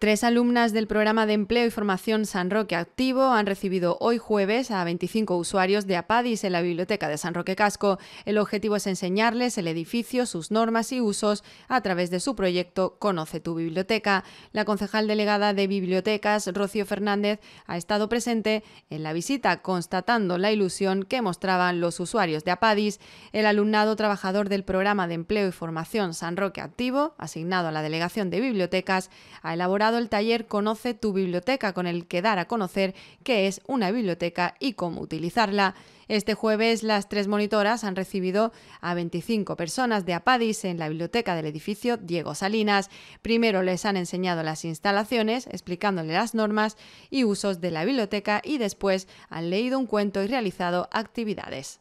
Tres alumnas del programa de empleo y formación San Roque Activo han recibido hoy jueves a 25 usuarios de APADIS en la biblioteca de San Roque Casco. El objetivo es enseñarles el edificio, sus normas y usos a través de su proyecto Conoce tu biblioteca. La concejal delegada de bibliotecas, Rocío Fernández, ha estado presente en la visita constatando la ilusión que mostraban los usuarios de APADIS. El alumnado trabajador del programa de empleo y formación San Roque Activo, asignado a la delegación de bibliotecas, ha elaborado el taller Conoce tu biblioteca, con el que dar a conocer qué es una biblioteca y cómo utilizarla. Este jueves las tres monitoras han recibido a 25 personas de Apadis en la biblioteca del edificio Diego Salinas. Primero les han enseñado las instalaciones, explicándole las normas y usos de la biblioteca y después han leído un cuento y realizado actividades.